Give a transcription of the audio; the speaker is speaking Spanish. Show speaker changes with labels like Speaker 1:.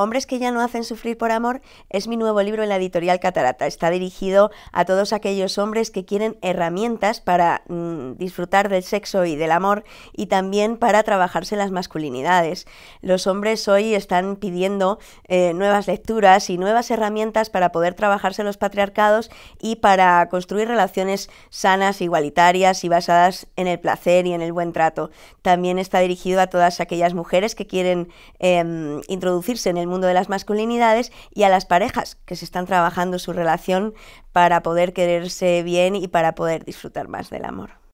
Speaker 1: Hombres que ya no hacen sufrir por amor es mi nuevo libro en la editorial Catarata. Está dirigido a todos aquellos hombres que quieren herramientas para mm, disfrutar del sexo y del amor y también para trabajarse las masculinidades. Los hombres hoy están pidiendo eh, nuevas lecturas y nuevas herramientas para poder trabajarse los patriarcados y para construir relaciones sanas, igualitarias y basadas en el placer y en el buen trato. También está dirigido a todas aquellas mujeres que quieren em, introducirse en el mundo de las masculinidades y a las parejas que se están trabajando su relación para poder quererse bien y para poder disfrutar más del amor.